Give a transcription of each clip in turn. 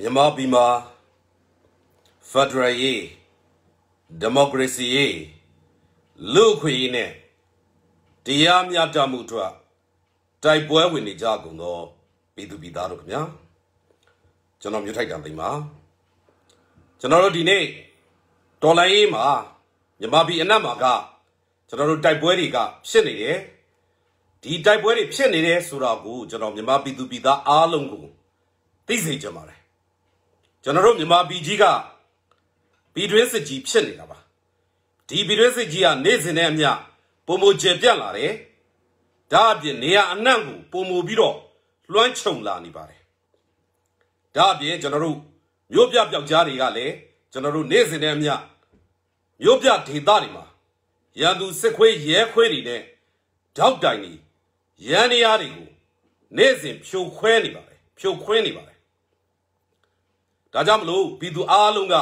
မြန်မာပြည်မှာဖက်ဒရယ်ရေးဒီမိုကရေစီရေးလူ့ခွေရေးနဲ့တရားမျှတမှုတို့တိုက်ပွဲဝင်နေကြကုန်သောပြည်သူပြည်သားတို့ခင်ဗျာကျွန်တော်မြို့ထိုက်တံသိမ်းပါကျွန်တော်တို့ဒီနေ့ဒေါ်လာရေးမှာမြန်မာပြည်အနက်မှာကကျွန်တော်တို့တိုက်ပွဲတွေကဖြစ်နေတယ်ဒီတိုက်ပွဲတွေဖြစ်နေတယ်ဆိုတာကိုကျွန်တော်မြန်မာပြည်သူပြည်သားအားလုံးကိုသိစေချင်ပါတယ်ကျွန်တော်တို့မြန်မာပြည်ကြီးကပြည်တွင်းစစ်ကြီးဖြစ်နေတာပါဒီပြည်တွင်းစစ်ကြီးကနေ့စဉ်နဲ့အမျှပုံမကျပြတ်လာတယ်ဒါအပြင်နေရအနှံ့ကိုပုံမပြီးတော့လွှမ်းခြုံလာနေပါတယ်ဒါအပြင်ကျွန်တော်တို့မြို့ပြပျောက်ကြားတွေကလည်းကျွန်တော်တို့နေ့စဉ်နဲ့အမျှမြို့ပြဒေသတွေမှာရန်သူစစ်ခွေးရဲခွေးတွေနဲ့ဓောက်တိုင်တွေရန်နေရာတွေကိုနေ့စဉ်ဖြိုခွဲနေပါတယ်ဖြိုခွင်းနေပါတယ်ဒါကြောင့်မလို့ပြည်သူအားလုံးက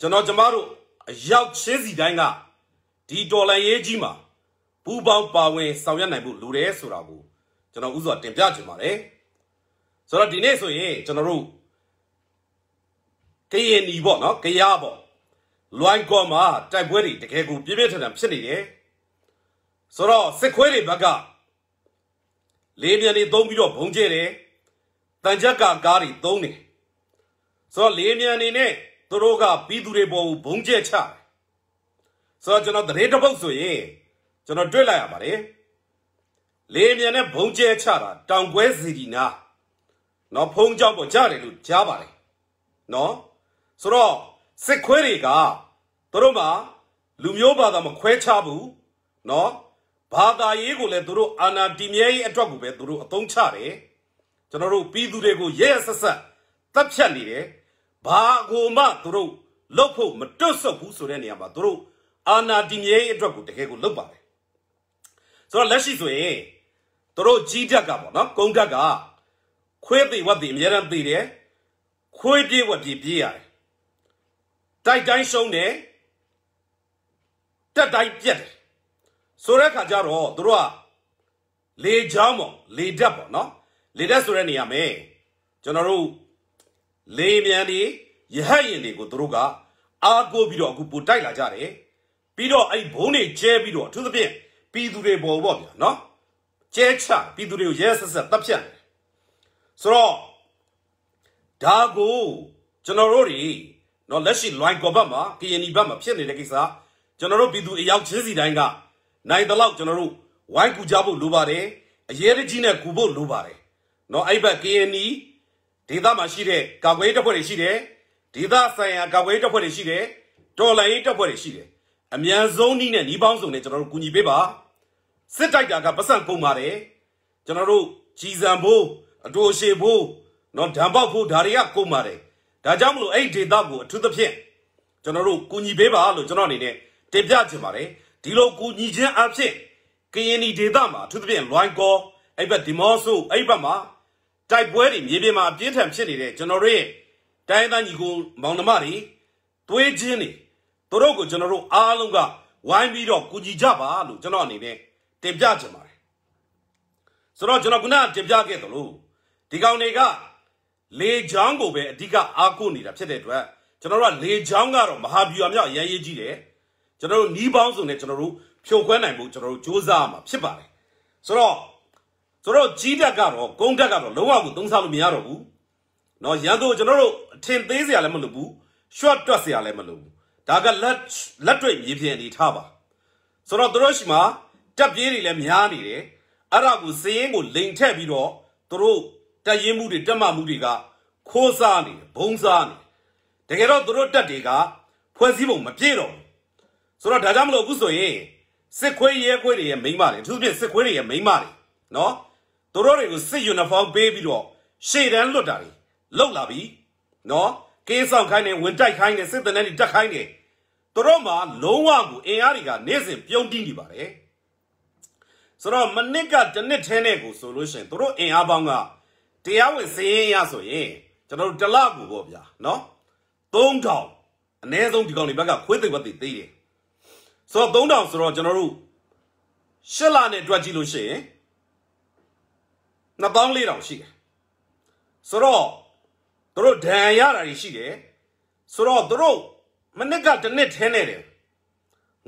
ကျွန်တော်ကျမတို့အရောက်ချင်းစီတိုင်းကဒီတော်လှန်ရေးကြီးမှာပူပေါင်းပါဝင်ဆောင်ရွက်နိုင်ဖို့လိုတယ်ဆိုတာကိုကျွန်တော်ဥစွာတင်ပြချင်ပါတယ်ဆိုတော့ဒီနေ့ဆိုရင်ကျွန်တော်တို့ကရင်နီပေါ့နော်ကရပေါ့လွိုင်းကောမှာတိုက်ပွဲတွေတကယ်ကိုပြင်းပြထန်ထန်ဖြစ်နေတယ်ဆိုတော့စစ်ခွေးတွေဘက်ကလေးမြန်တွေသုံးပြီးတော့ဘုံကျဲတယ်တန်ချက်ကကားတွေသုံးတယ်ဆိုတော့လေးမြန်နေနဲ့သူတို့ကပြီးသူတွေပေါ်ကိုဘုံကျက်ချဆိုတော့ကျွန်တော်တရေတပုတ်ဆိုရင်ကျွန်တော်တွေ့လိုက်ရပါတယ်လေးမြန်နဲ့ဘုံကျဲချတာတောင်ကွဲစီဒီနာနော်ဖုံးကြောက်ပေါ်ကြားတယ်လို့ကြားပါတယ်နော်ဆိုတော့စစ်ခွဲတွေကသူတို့မှာလူမျိုးဘာသာမခွဲခြားဘူးနော်ဘာသာရေးကိုလည်းသူတို့အာဏာတည်မြဲရေးအတွက်ကိုပဲသူတို့အသုံးချတယ်ကျွန်တော်တို့ပြည်သူတွေကိုရဲရဆက်ဆက်တပ်ဖြတ်နေတယ်ဘာကိုမှသူတို့လုတ်ဖို့မတွတ်ဆုတ်ဘူးဆိုတဲ့နေရာမှာသူတို့အာနာတီမြေအတွက်ကိုတကယ်ကိုလုတ်ပါတယ်ဆိုတော့လက်ရှိဆိုရင်သူတို့ကြီးတက်ကပေါ့နော်ကုန်းတက်ကခွေးသေးဝက်သေးအများရန်သေးတယ်ခွေးပြေးဝက်ပြေးပြေးရတယ်တိုက်တိုင်းရှုံးတယ်တက်တိုင်းပြက်တယ်ဆိုတဲ့အခါကျတော့သူတို့ကလေချောင်းပေါ့လေဓာတ်ပေါ့နော်လေဓာတ်ဆိုတဲ့နေရာမှာကျွန်တော်တို့လေမြန်တွေရဟတ်ရင်တွေကိုသူတို့ကအားကိုးပြီးတော့အခုပိုတိုက်လာကြတယ်ပြီးတော့အဲ့ဘုံတွေကျဲပြီးတော့အထူးသဖြင့်ပြည်သူတွေပေါ်ပေါ့ဗျာနော်ကျဲချပြည်သူတွေကိုရဲဆက်ဆက်တပ်ဖြတ်ဆိုတော့ဒါကိုကျွန်တော်တို့တွေနော်လက်ရှိလွိုင်ကော်ဘတ်မှာကရင်နီဘတ်မှာဖြစ်နေတဲ့ကိစ္စကျွန်တော်တို့ပြည်သူအယောက်ချင်းစီတိုင်းကနိုင်တလောက်ကျွန်တော်တို့ဝိုင်းကူကြဖို့လိုပါတယ်အရေးတကြီးနဲ့ကူဖို့လိုပါတယ်နော်အဲ့ဘက်ကရင်နီဒေသမှာရှိတဲ့ကာကွယ်ရေးတပ်ဖွဲ့တွေရှိတယ်ဒေသဆိုင်ရာကာကွယ်ရေးတပ်ဖွဲ့တွေရှိတယ်တော်လှန်ရေးတပ်ဖွဲ့တွေရှိတယ်အမြန်ဆုံးနည်းနဲ့နှီးပေါင်းစုံနဲ့ကျွန်တော်တို့ကူညီပေးပါစစ်တိုက်တာကပတ်စံကုန်ပါတယ်ကျွန်တော်တို့ကြီးစံဘိုးအတူရှိဘိုးနော်ဓာတ်ပေါက်ဖို့ဒါတွေကကုန်ပါတယ်ဒါကြောင့်မလို့အဲ့ဒေသကိုအထူးသဖြင့်ကျွန်တော်တို့ကူညီပေးပါလို့ကျွန်တော်အနေနဲ့တင်ပြချင်ပါတယ်ဒီလိုကူညီခြင်းအဖြစ်ကရင်ပြည်ဒေသမှာအထူးသဖြင့်လွိုင်းကောအဲ့ဘက်ဒီမော့ဆိုအဲ့ဘက်မှာတိုက်ပွဲတွေမြေပြင်မှာအပြင်းထန်ဖြစ်နေတဲ့ကျွန်တော်တို့ရဲ့တိုင်းသားညီကိုမောင်နှမတွေသွေးချင်းတွေသူတို့ကိုကျွန်တော်တို့အားလုံးကဝိုင်းပြီးတော့ကူညီကြပါလို့ကျွန်တော်အနေနဲ့တင်ပြချင်ပါတယ်ဆိုတော့ကျွန်တော်ခုနတင်ပြခဲ့သလိုဒီကောင်တွေကလေချောင်းကိုပဲအဓိကအားကိုးနေတာဖြစ်တဲ့အတွက်ကျွန်တော်တို့ကလေချောင်းကတော့မဟာဗျူဟာမြောက်ရန်ရေးကြီးတယ်ကျွန်တော်တို့နီးပေါင်းစုံနဲ့ကျွန်တော်တို့ဖြိုခွဲနိုင်ဖို့ကျွန်တော်တို့စ조사မှာဖြစ်ပါတယ်ဆိုတော့ဆိုတော့ကြီးတက်ကတော့ကုန်းတက်ကတော့လုံးဝကိုသုံးစားလို့မရတော့ဘူးเนาะရန်သူကျွန်တော်တို့အထင်သေးစရာလည်းမလိုဘူး short တွက်စရာလည်းမလိုဘူးဒါကလက်လက်တွေ့မြေပြင်အနေထားပါဆိုတော့တို့ရှိမှာတက်ပြေးတွေလည်းများနေတယ်အဲ့ဒါကိုစည်ရင်ကိုလိန်ထက်ပြီးတော့တို့တက်ရင်မှုတွေတက်မှမှုတွေကခိုးစားနေဘုံစားနေတကယ်တော့တို့တက်တွေက ဖွဲ့စည်းပုံမပြည့်တော့ဘူးဆိုတော့ဒါကြောင့်မလို့အခုဆိုရင်စစ်ခွေးရဲခွေးတွေရဲ့မိန်းမတွေအထူးဖြင့်စစ်ခွေးတွေရဲ့မိန်းမတွေနော်သူတို့တွေကိုစစ်ယူနီဖောင်းပေးပြီးတော့ရှေ့တန်းလွတ်တာတွေလောက်လာပြီနော်ကင်းဆောင်ခိုင်းနေဝင်တိုက်ခိုင်းနေစစ်တန်းတွေတက်ခိုင်းနေသူတို့မှာလုံးဝကိုအင်အားတွေကနေ့စဉ်ပြုံးတီးနေပါတယ်ဆိုတော့မနစ်ကတစ်နှစ်ထဲနဲ့ကိုဆိုလို့ရှိရင်သူတို့အင်အားပေါင်းကတရားဝင်စည်ရင်ရဆိုရင်ကျွန်တော်တို့တလကူပေါ့ဗျာနော်3000အနည်းဆုံးဒီကောင်တွေဘက်ကခွေးသိပ်ဝက်သိပ်သေးတယ်ဆိုတော့3000ဆိုတော့ကျွန်တော်တို့၈လနဲ့တွက်ကြည့်လို့ရှိရင်2400ရှိတယ်ဆိုတော့တို့ဒဏ်ရတာတွေရှိတယ်ဆိုတော့တို့မနစ်ကတစ်နှစ်ထဲနဲ့တယ်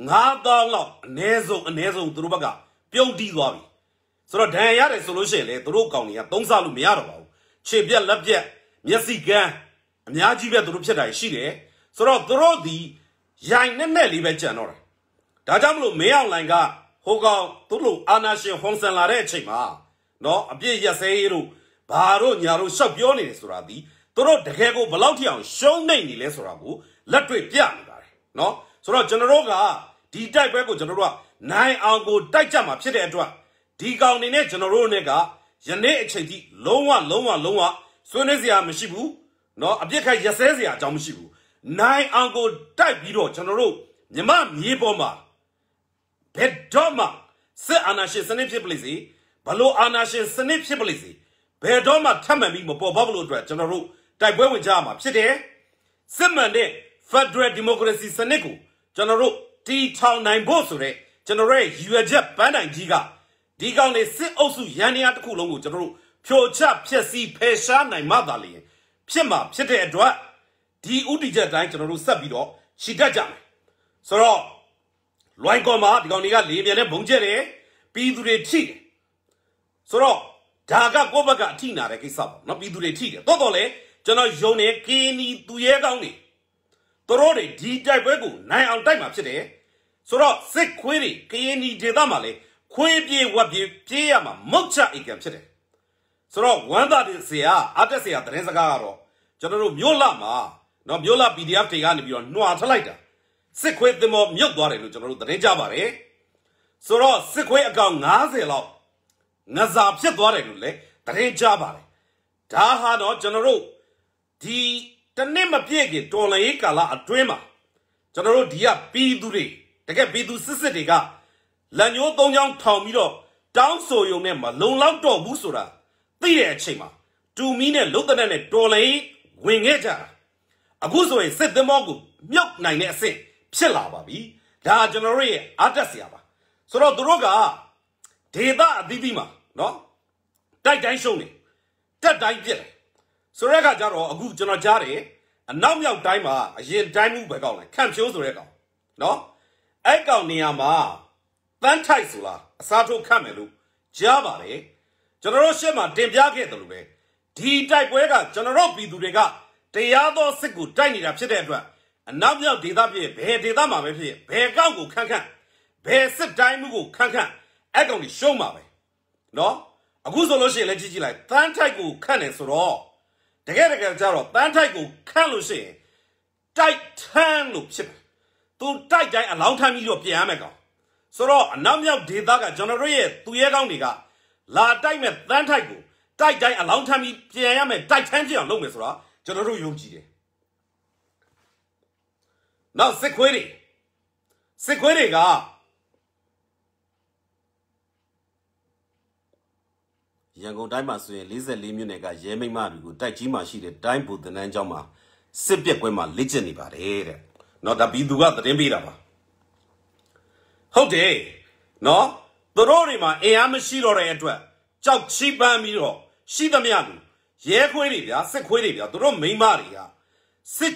9000လောက်အ ਨੇ ဆုံးအ ਨੇ ဆုံးတို့ဘက်ကပြုတ်တီးသွားပြီဆိုတော့ဒဏ်ရတယ်ဆိုလို့ရှိရင်လေတို့ကောင်တွေကသုံးဆလို့မရတော့ပါဘူးခြေပြက်လက်ပြက်မျက်စိကန်းအများကြီးပဲတို့ဖြစ်တာရှိတယ်ဆိုတော့တို့ဒီရိုင်နဲ့နဲ့လေးပဲကြံတော့တာဒါကြောင့်မလို့မင်းအောင်လိုင်ကဟိုကောင်တို့လိုအာနာရှင်ဟွန်ဆန်လာတဲ့အချိန်မှာနော်အပြစ်ရက်စဲရေးတို့ဘာတို့ညာတို့ရှောက်ပြောနေတယ်ဆိုတာဒီသူတို့တကယ်ကိုဘလောက်ထိအောင်ရှုံးနိုင်နေလဲဆိုတာကိုလက်တွေ့ပြနေပါတယ်နော်ဆိုတော့ကျွန်တော်တို့ကဒီတိုက်ပွဲကိုကျွန်တော်တို့ကနိုင်အောင်ကိုတိုက်ကြမှာဖြစ်တဲ့အတွက်ဒီကောင်နေနဲ့ကျွန်တော်တို့နဲ့ကယနေ့အချိန်ထိလုံးဝလုံးဝလုံးဝဆွေးနွေးစရာမရှိဘူးနော်အပြစ်ခတ်ရစဲစရာအကြောင်းမရှိဘူးနိုင်အောင်ကိုတိုက်ပြီးတော့ကျွန်တော်တို့မြမမြေပေါ်မှာဘက်တော့မှစစ်အာဏာရှင်စနစ်ဖြစ်ပလိစေဘလို့အာနာရှင်စနစ်ဖြစ်ပလိစေဘယ်တော့မှထပ်မံပြီးမပေါ်ပေါက်လို့အတွက်ကျွန်တော်တို့တိုက်ပွဲဝင်ကြရမှာဖြစ်တယ်စစ်မှန်တဲ့ Federal Democracy စနစ်ကိုကျွန်တော်တို့တီထောင်နိုင်ဖို့ဆိုတဲ့ကျွန်တော်ရဲ့ရည်ရွယ်ချက်ပန်းတိုင်ကြီးကဒီကောင်တွေစစ်အုပ်စုရန်နေရာတစ်ခုလုံးကိုကျွန်တော်တို့ဖြိုချဖျက်ဆီးဖယ်ရှားနိုင်မှသာလျှင်ဖြစ်မှာဖြစ်တဲ့အတွက်ဒီဥတီချက်တိုင်းကျွန်တော်တို့ဆက်ပြီးတော့ရှီတက်ကြမယ်ဆိုတော့လွိုင်းကော်မှာဒီကောင်တွေကလေမြန်နဲ့ဘုံကျက်တယ်ပြည်သူတွေထိတယ်ဆိုတော့ဒါကကိုယ့်ဘက်ကအထိနာတဲ့ကိစ္စပေါ့နော်ပြည်သူတွေထိတယ်တော်တော်လေကျွန်တော်ယုံနေကင်းဒီသူရဲကောင်းတွေသူတို့တွေဒီတိုက်ပွဲကိုနိုင်အောင်တိုက်မှာဖြစ်တယ်ဆိုတော့စစ်ခွေးတွေကင်းဒီဒေသမှာလေခွေးပြေဝက်ပြေပြေးရမှာမုတ်ချအိမ်ကံဖြစ်တယ်ဆိုတော့ဝမ်းသာတဲ့ဆရာအတက်ဆရာသတင်းစကားကတော့ကျွန်တော်တို့မြို့လမှာနော်မြို့လ PDF တွေကနေပြီးတော့နှွာထလိုက်တာစစ်ခွေးသင်္ဘောမြုပ်သွားတယ်လို့ကျွန်တော်တို့သတင်းကြပါတယ်ဆိုတော့စစ်ခွေးအကောင်90လောက်ငဇာဖြစ်သွားတယ်လို့လည်းတရင်ကြပါတယ်ဒါဟာတော့ကျွန်တော်တို့ဒီတနစ်မပြည့်ခင်တော်လရေးကာလအတွင်းမှာကျွန်တော်တို့ဒီကပြီးသူတွေတကယ်ပြီးသူစစ်စစ်တွေကလက်ညှိုးသုံးချောင်းထောင်ပြီးတော့တောင်းဆိုရုံနဲ့မလုံလောက်တော့ဘူးဆိုတာသိတဲ့အချိန်မှာတူမီနဲ့လုတ်တနက်နဲ့တော်လရေးဝင်ခဲ့ကြတာအခုဆိုရင်စစ်သင်္ဘောကိုမြုပ်နိုင်တဲ့အဆင့်ဖြစ်လာပါပြီဒါကျွန်တော်တို့ရဲ့အားတက်စရာပါဆိုတော့သူတို့ကဒေသအသီးသီးမှာနော်တိုက်တိုင်းရှုံးနေတက်တိုင်းပြက်တယ်ဆိုတဲ့အခါကျတော့အခုကျွန်တော်ကြားတယ်အနောက်မြောက်တိုင်းမှာအရင်တိုင်းမှုပဲကောက်လဲခံဖြိုးဆိုတဲ့ကောင်နော်အဲ့ကောင်နေရာမှာတန်းထိုက်ဆိုလားအစားထိုးခတ်မယ်လို့ကြားပါတယ်ကျွန်တော်တို့ရှေ့မှာတင်ပြခဲ့တယ်လို့ပဲဒီတိုက်ပွဲကကျွန်တော်တို့ပြည်သူတွေကတရားသောစစ်ကိုတိုက်နေတာဖြစ်တဲ့အတွက်အနောက်မြောက်ဒေသပြည်ဘယ်ဒေသမှာပဲဖြစ်ဘယ်ကောက်ကိုခန့်ခန့်ဘယ်စစ်တိုင်းမှုကိုခန့်ခန့်အဲ့ကောင်ကြီးရှုံးပါပဲနော်အခုဆိုလို့ရှိရင်လည်းကြည့်ကြည့်လိုက်တန်းထိုက်ကိုခတ်နေဆိုတော့တကယ်တကယ်ကြတော့တန်းထိုက်ကိုခတ်လို့ရှိရင်တိုက်ထန်းလို့ဖြစ်မယ်သူတိုက်တိုင်းအလောင်းထမ်းပြီးတော့ပြန်ရမယ်ကောင်ဆိုတော့အနောက်မြောက်ဒေသကကျွန်တော်တို့ရဲ့သူရဲကောင်းတွေကလာတိုက်မဲ့တန်းထိုက်ကိုတိုက်တိုင်းအလောင်းထမ်းပြီးပြန်ရမယ်တိုက်ထမ်းပြန်အောင်လုပ်မယ်ဆိုတာကျွန်တော်တို့ယုံကြည်တယ်နောက်စစ်ခွေးတွေစစ်ခွေးတွေကရန်ကုန်တိုင်းမှာဆိုရင်44မြို့နယ်ကရဲမိတ်မတွေကိုတိုက်ကြီးမှရှိတဲ့တိုင်းဘူတနန်းကျောင်းမှာစစ်ပြက်ကွဲမှာလက်ကျင်နေပါတယ်တဲ့။နော်ဒါဘီသူကသတင်းပေးတာပါ။ဟုတ်တယ်။နော်သူတို့တွေမှာအင်အားမရှိတော့တဲ့အတွက်ကြောက်ချီးပန်းပြီးတော့ရှိသမျှကိုရဲခွေးတွေဗျာစစ်ခွေးတွေဗျာသူတို့မိန်းမတွေကစစ်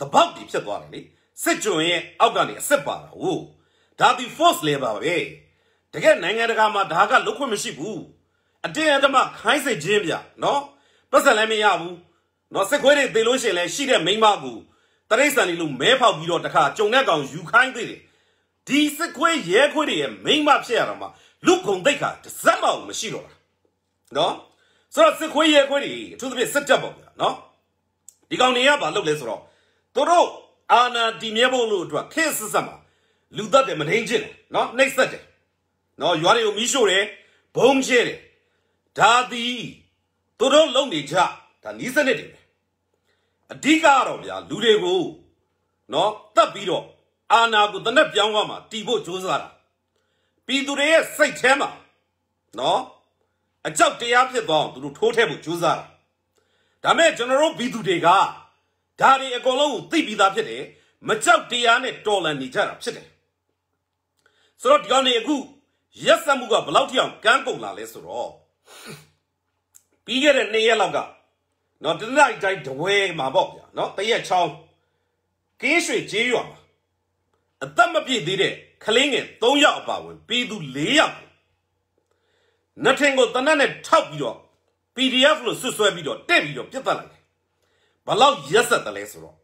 တပောက်တွေဖြစ်သွားတယ်လေ။စစ်ကြုံရဲ့အောက်ကနေအစ်စ်ပါတာ။ဟုတ်။ဒါဒီ force level ပဲ။တကယ်နိုင်ငံတကာမှာဒါကလုခွင့်မရှိဘူး။အတင်းအဓမ္မခိုင်းစေခြင်းဗျနော်ပတ်စံလည်းမရဘူးနော်စစ်ခွေးတွေသေလို့ရှင်လဲရှိတဲ့မိမကူတရိတ်ဆန်တွေလို့မဲဖောက်ပြီးတော့တခါကြုံတဲ့ကောင်ယူခိုင်းသေးတယ်ဒီစစ်ခွေးရဲခွေးတွေရဲ့မိမဖြစ်ရတာမှာလူကုန်တိတ်ခါတစ်စက်မှမရှိတော့တာနော်ဆိုတော့စစ်ခွေးရဲခွေးတွေအထူးသဖြင့်စစ်တပ်ပေါ့ဗျာနော်ဒီကောင်တွေကဘာလုပ်လဲဆိုတော့သူတို့အာဏာတည်မြဲဖို့လို့အတွက်ခင်းစစ်ဆက်မှာလူသက်တယ်မထိန်ချင်တယ်နော်နှိပ်စက်တယ်နော်ရွာတွေကိုမီးရှို့တယ်ဘုံချဲတယ်ဒါသည်သူတို့လုံနေကြဒါနီးစနစ်တွေပဲအဓိကကတော့ဗျာလူတွေကိုနော်တတ်ပြီးတော့အာနာကိုတနက်ပြောင်းသွားမှာတီဖို့ကြိုးစားတာပြည်သူတွေရဲ့စိတ်ထဲမှာနော်အကြောက်တရားဖြစ်သွားအောင်သူတို့ထိုးထည့်ဖို့ကြိုးစားတာဒါမဲ့ကျွန်တော်တို့ပြည်သူတွေကဒါတွေအကုန်လုံးကိုသိပြီးသားဖြစ်တယ်မကြောက်တရားနဲ့တော်လန်နေကြတာဖြစ်တယ်ဆိုတော့ဒီကောင်တွေအခုရက်စက်မှုကဘယ်လောက်ထိအောင်ကမ်းကုန်လာလဲဆိုတော့ပြီးခဲ့တဲ့နေ့ရက်လောက်ကနော်တနိုက်တိုင်းတဝဲမှာပေါ့ဗျာနော်တရက်ချောင်းကင်းရွှေကျေးရွာမှာအသက်မပြည့်သေးတဲ့ကလေးငယ်3ယောက်အပါဝင်ပြည်သူ4ယောက်နတ်ထင်ကိုတနတ်နဲ့ထောက်ပြီးတော့ PDF လို့ဆွဆွဲပြီးတော့တက်ပြီးတော့ပြတ်တက်လိုက်တယ်ဘလောက်ရက်ဆက်တယ်လဲဆိုတော့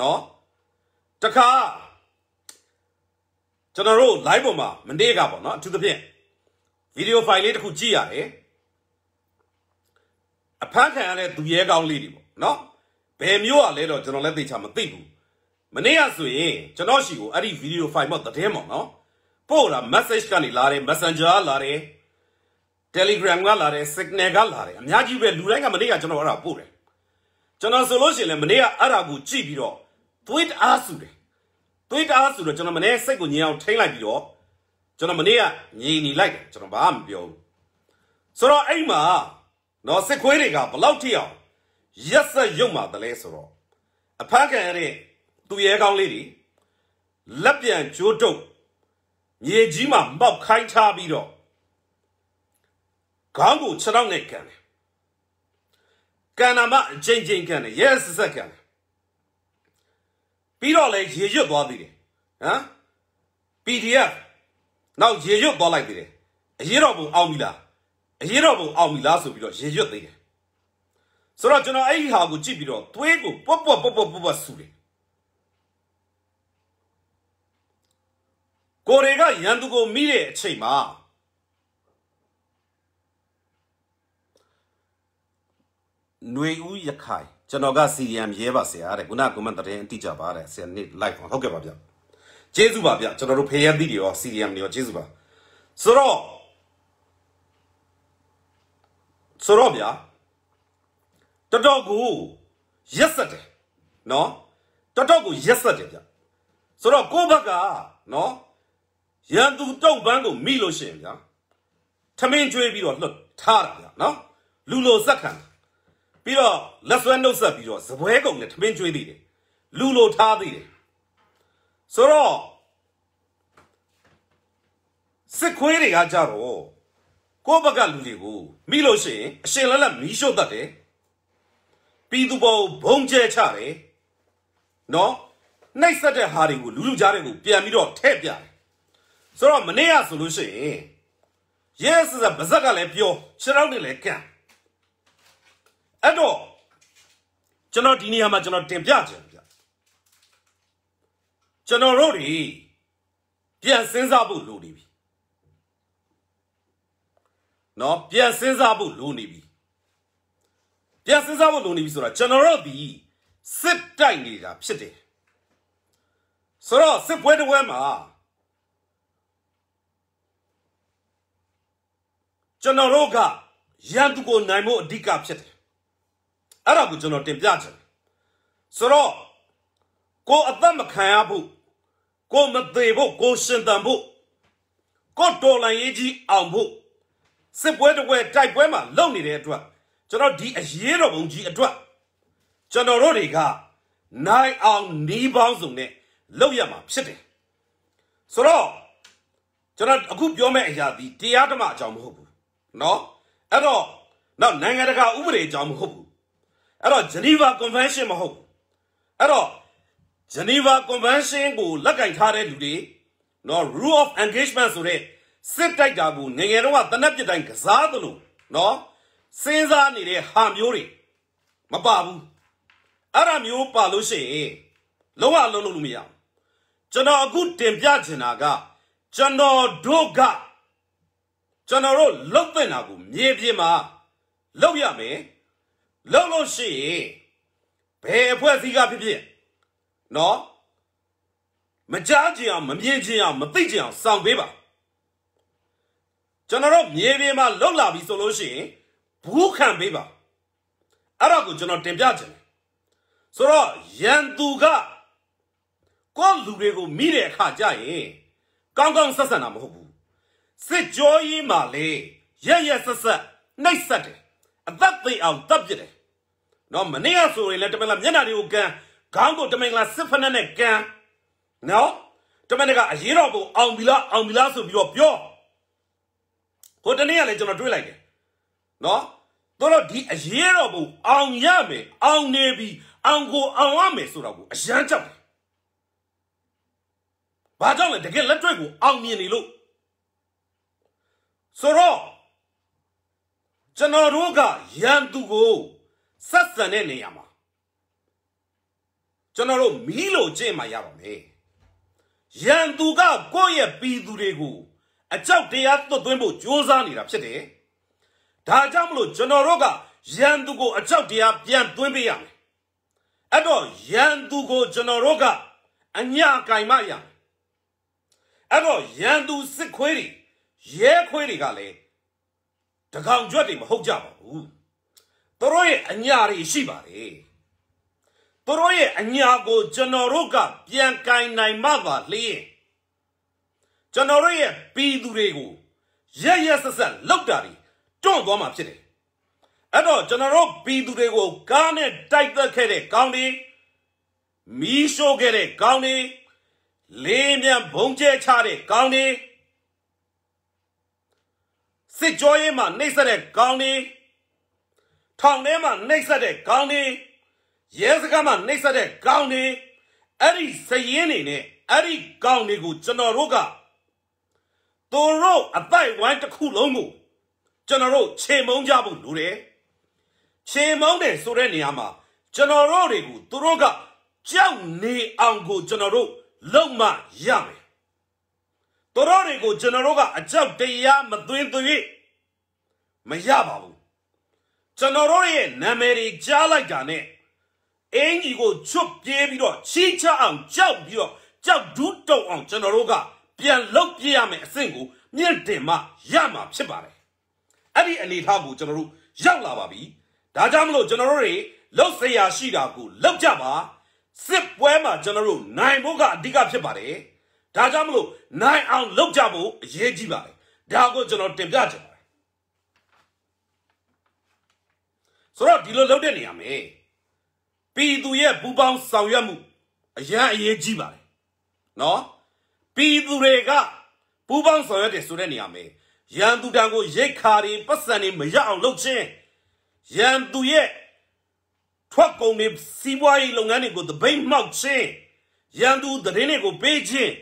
နော်တခါကျွန်တော်တို့ live ပေါ်မှာမနေ့ကပေါ့နော်အထူးသဖြင့်ဗီဒီယိုဖိုင်လေးတစ်ခုကြည့်ရတယ်အဖမ်းခံရတဲ့သူရဲကောင်းလေးတွေပေါ့နော်ဘယ်မျိုးอ่ะလဲတော့ကျွန်တော်လည်းသိချာမသိဘူးမနေ့ကဆိုရင်ကျွန်တော်ရှိကိုအဲ့ဒီဗီဒီယိုဖိုင်ပေါ့သတင်းပေါ့နော်ပို့လာ message ကနေလာတယ် messenger ကလာတယ် Telegram ကလာတယ် Signal ကလာတယ်အများကြီးပဲလူတိုင်းကမနေ့ကကျွန်တော်အဲ့ဒါပို့တယ်ကျွန်တော်ဆိုလို့ရှိရင်လည်းမနေ့ကအဲ့ဒါကိုကြည့်ပြီးတော့ tweet အားစုတယ် tweet အားစုတော့ကျွန်တော်မနေ့စိတ်ကိုညင်အောင်ထိမ့်လိုက်ပြီးတော့ကျွန်တော်မနေ့ကညင်နေလိုက်တယ်ကျွန်တော်ဘာမှမပြောဘူးဆိုတော့အဲ့မှာနော်စစ်ခွေးတွေကဘလောက်ထိအောင်ရက်ဆက်ရုပ်မာတလဲဆိုတော့အဖမ်းခံရတဲ့သူရဲကောင်းလေးတွေလက်ပြန်ကြိုးတုပ်မြေကြီးမှာမောက်ခိုင်းထားပြီးတော့ခေါင်းကိုခြေထောက်နဲ့ကန်တယ်ကန်နာမအချိန်ချင်းကန်တယ်ရဲစက်စက်ကန်တယ်ပြီးတော့လဲရေရွတ်သွားသေးတယ်ဟမ် PDF နောက်ရေရွတ်သွားလိုက်သေးတယ်အရေးတော်ပုံအောင်ပြီလားအရေးတော်ပုံအောင်ပြီလားဆိုပြီးတော့ရေရွတ်သေးတယ်ဆိုတော့ကျွန်တော်အဲ့ဒီဟာကိုကြည့်ပြီးတော့သွေးကိုပွက်ပွက်ပွက်ပွက်ပွက်ပွက်ဆူတယ်ကိုရေကရန်သူကိုမိတဲ့အချိန်မှာຫນွေဦးရခိုင်ကျွန်တော်ကစီရီယမ်ရဲပါဆရာတဲ့ခုနကွန်မန့်တင်အတိကြပါတဲ့ဆရာနေ့ live ဟုတ်ကဲ့ပါဗျကျေးဇူးပါဗျကျွန်တော်တို့ဖေရသီးတွေရောစီရီယမ်တွေရောကျေးဇူးပါဆိုတော့ဆိုတော့ဗျာတော်တော်ကိုရက်ဆက်တယ်နော်တော်တော်ကိုရက်ဆက်တယ်ဗျဆိုတော့ကိုဘက်ကနော်ရန်သူတုတ်ပန်းကိုမိလို့ရှင်ဗျာထမင်းကျွေးပြီးတော့လှုပ်ထားတာဗျာနော်လူလိုဆက်ခံပြီးတော့လက်ဆွဲနှုတ်ဆက်ပြီးတော့စပွဲကုန်နဲ့ထမင်းကျွေးသေးတယ်လူလိုထားသေးတယ်ဆိုတော့စစ်ခွေးတွေကကြတော့ကိုယ့်ဘက်ကလူတွေကိုမိလို့ရှိရင်အရှင်လက်လက်မီးရှို့တတ်တယ်ပြည်သူပေါ်ဘုံကျဲချတယ်နော်နှိပ်စက်တဲ့ဟာတွေကိုလူလူကြားတွေကိုပြန်ပြီးတော့ထည့်ပြတယ်ဆိုတော့မနေ့ကဆိုလို့ရှိရင်ရဲစစဗဇက်ကလည်းပြောခြေထောက်တွေလည်းကန်အဲ့တော့ကျွန်တော်ဒီနေရာမှာကျွန်တော်တင်ပြချင်ဗျကျွန်တော်တို့တွေပြန်စဉ်းစားဖို့လိုနေပြီနော်ပြန်စဉ်းစားဖို့လိုနေပြီပြန်စဉ်းစားဖို့လိုနေပြီဆိုတော့ကျွန်တော်တို့ဒီစစ်တိုက်နေတာဖြစ်တယ်ဆိုတော့စစ်ပွဲတစ်ပွဲမှာကျွန်တော်တို့ကရန်သူကိုနိုင်ဖို့အဓိကဖြစ်တယ်အဲ့ဒါကိုကျွန်တော်တင်ပြချင်တယ်ဆိုတော့ကိုအသက်မခံရဘူးကိုမသေးဖို့ကိုရှင်သန်ဖို့ကိုတော်လှန်ရေးကြီးအောင်ဖို့စစ်ပွဲတစ်ပွဲတိုက်ပွဲမှာလုံနေတဲ့အတွက်ကျွန်တော်ဒီအရေးတော်ပုံကြီးအတွက်ကျွန်တော်တို့တွေကနိုင်အောင်နှီးပေါင်းစုံနဲ့လုပ်ရမှာဖြစ်တယ်ဆိုတော့ကျွန်တော်အခုပြောမယ့်အရာဒီတရားဓမ္မအကြောင်းမဟုတ်ဘူးเนาะအဲ့တော့နောက်နိုင်ငံတကာဥပဒေအကြောင်းမဟုတ်ဘူးအဲ့တော့ဂျနီဗာကွန်ဗင်းရှင်းမဟုတ်ဘူးအဲ့တော့ဂျနီဗာကွန်ဗင်းရှင်းကို လက်ကင်ထားတဲ့လူတွေเนาะ rule of engagement ဆိုတဲ့စစ်တိုက်တာကိုငငယ်တော့ကတနက်ပြတိုင်းကစားသလိုနော်စဉ်းစားနေတဲ့ဟာမျိုးတွေမပါဘူးအဲ့ဒါမျိုးပါလို့ရှိရင်လုံးဝလုံးလုံးလို့မရဘူးကျွန်တော်အခုတင်ပြချင်တာကကျွန်တော်တို့ကကျွန်တော်တို့လုတ်တင်တာကိုမြေပြင်မှာလုတ်ရမယ်လုတ်လို့ရှိရင်ဘယ်အဖွဲ့အစည်းကဖြစ်ဖြစ်နော်မကြားကြင်အောင်မမြင်ကြင်အောင်မသိကြင်အောင်စောင့်ပေးပါကျွန်တော်တို့မြေပြင်မှာလှုပ်လာပြီဆိုလို့ရှိရင်ဘူးခံပေးပါအဲ့ဒါကိုကျွန်တော်တင်ပြချင်တယ်ဆိုတော့ရန်သူကကိုလူတွေကိုမိတဲ့အခါကြရင်ကောင်းကောင်းဆက်ဆံတာမဟုတ်ဘူးစစ်ကြောရေးမှာလေရရဆက်ဆက်နှိပ်ဆက်တယ်အသက်သိအောင်တပ်ပစ်တယ်နော်မနေ့ကဆိုရင်လည်းတမင်လာမျက်နှာတွေကိုကန်ခေါင်းကိုတမင်လာစစ်ဖက်နဲ့ကန်နော်တမင်ကအရေးတော်ကိုအောင်ပြီလားအောင်ပြီလားဆိုပြီးတော့ပြောဟိုတနေ့ကလည်းကျွန်တော်တွေးလိုက်တယ်နော်တို့တော့ဒီအရေးတော်ပုံအောင်ရမယ်အောင်နေပြီအောင်ကိုအောင်ရမယ်ဆိုတော့ကိုအရန်ကြောက်တယ်ဘာကြောင့်လဲတကယ်လက်တွေ့ကိုအောင်မြင်နေလို့ဆိုတော့ကျွန်တော်တို့ကရန်သူကိုဆက်ဆံတဲ့နေရာမှာကျွန်တော်တို့မီးလို့ကျင့်မှရပါမယ်ရန်သူကကိုယ့်ရဲ့ပြည်သူတွေကိုအကြောက်တရားသွတ်သွင်းဖို့ကြိုးစားနေတာဖြစ်တယ်။ဒါကြောင့်မလို့ကျွန်တော်တို့ကရန်သူကိုအကြောက်တရားပြန်သွင်းပေးရမယ်။အဲ့တော့ရန်သူကိုကျွန်တော်တို့ကအညာကင်မရမယ်။အဲ့တော့ရန်သူစစ်ခွေးတွေရဲခွေးတွေကလည်းတကောင်ကြွက်တွေမဟုတ်ကြပါဘူး။သူတို့ရဲ့အညာတွေရှိပါတယ်။သူတို့ရဲ့အညာကိုကျွန်တော်တို့ကပြန်ကင်နိုင်မှပါလေ။ကျွန်တော်တို့ရဲ့ပြည်သူတွေကိုရက်ရက်ဆက်ဆက်လောက်တာတွေတွန့်သွားမှာဖြစ်တယ်အဲ့တော့ကျွန်တော်တို့ပြည်သူတွေကိုကားနဲ့တိုက်သက်ခဲ့တဲ့ကောင်းတွေမီးရှို့ခဲ့တဲ့ကောင်းတွေလေးမြန်ဘုံကျဲချတဲ့ကောင်းတွေစစ်ကြောရေးမှာနှိမ့်ဆက်တဲ့ကောင်းတွေထောင်ထဲမှာနှိမ့်ဆက်တဲ့ကောင်းတွေရဲစခန်းမှာနှိမ့်ဆက်တဲ့ကောင်းတွေအဲ့ဒီစည်ရင်းတွေနဲ့အဲ့ဒီကောင်းတွေကိုကျွန်တော်တို့ကသူတို့အပိုက်ဝိုင်းတစ်ခုလုံးကိုကျွန်တော်တို့ခြေမုံကြဖို့လိုတယ်ခြေမုံတယ်ဆိုတဲ့နေရာမှာကျွန်တော်တို့တွေကိုသူတို့ကကြောက်နေအောင်ကိုကျွန်တော်တို့လုံမရမယ်သူတို့တွေကိုကျွန်တော်တို့ကအကြောက်တရားမသွင်းသွေးမရပါဘူးကျွန်တော်တို့ရဲ့နာမည်တွေကြားလိုက်တာနဲ့အင်ကြီးကိုချွတ်ပြေးပြီးတော့ချီချအောင်ကြောက်ပြီးတော့ကြောက်ဒူးတုံအောင်ကျွန်တော်တို့ကပြန်လုပ်ပြရမယ်အဆင့်ကိုမြင့်တင်မှရမှာဖြစ်ပါတယ်အဲ့ဒီအနေထားကိုကျွန်တော်တို့ရောက်လာပါပြီဒါကြောင့်မလို့ကျွန်တော်တို့တွေလောက်စရာရှိတာကိုလောက်ကြပါစစ်ပွဲမှာကျွန်တော်တို့နိုင်ဖို့ကအဓိကဖြစ်ပါတယ်ဒါကြောင့်မလို့နိုင်အောင်လုပ်ကြဖို့အရေးကြီးပါတယ်ဒါကိုကျွန်တော်တင်ပြချင်ပါတယ်ဆိုတော့ဒီလိုလုပ်တဲ့နေရာမှာပြည်သူရဲ့ပူပေါင်းဆောင်ရွက်မှုအရန်အရေးကြီးပါတယ်နော်ပြည်သူတွေကပူးပေါင်းဆောင်ရွက်တယ်ဆိုတဲ့နေရာမှာရန်သူတန်ကိုရိတ်ခါတွေပတ်စံတွေမရအောင်လုပ်ခြင်းရန်သူရဲ့ထွက်ကုန်တွေစီးပွားရေးလုပ်ငန်းတွေကိုသပိတ်မှောက်ခြင်းရန်သူသတင်းတွေကိုပေးခြင်း